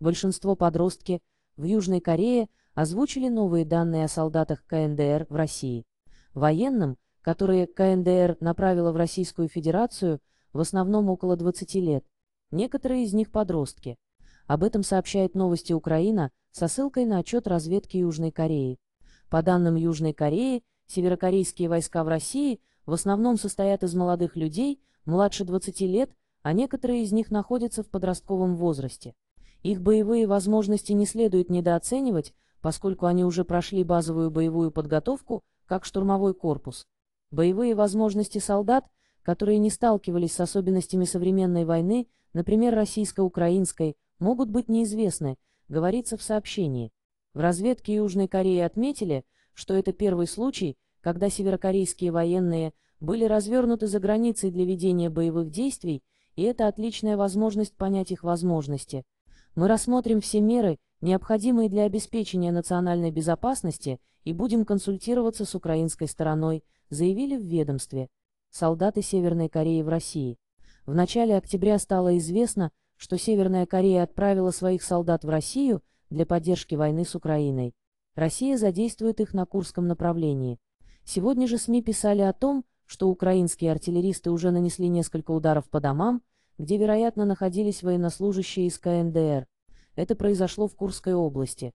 Большинство подростки в Южной Корее озвучили новые данные о солдатах КНДР в России. Военным, которые КНДР направила в Российскую Федерацию, в основном около 20 лет. Некоторые из них подростки. Об этом сообщает новости Украина со ссылкой на отчет разведки Южной Кореи. По данным Южной Кореи, северокорейские войска в России в основном состоят из молодых людей, младше 20 лет, а некоторые из них находятся в подростковом возрасте. Их боевые возможности не следует недооценивать, поскольку они уже прошли базовую боевую подготовку, как штурмовой корпус. Боевые возможности солдат, которые не сталкивались с особенностями современной войны, например, российско-украинской, могут быть неизвестны, говорится в сообщении. В разведке Южной Кореи отметили, что это первый случай, когда северокорейские военные были развернуты за границей для ведения боевых действий, и это отличная возможность понять их возможности мы рассмотрим все меры, необходимые для обеспечения национальной безопасности, и будем консультироваться с украинской стороной, заявили в ведомстве. Солдаты Северной Кореи в России. В начале октября стало известно, что Северная Корея отправила своих солдат в Россию для поддержки войны с Украиной. Россия задействует их на Курском направлении. Сегодня же СМИ писали о том, что украинские артиллеристы уже нанесли несколько ударов по домам, где, вероятно, находились военнослужащие из КНДР. Это произошло в Курской области.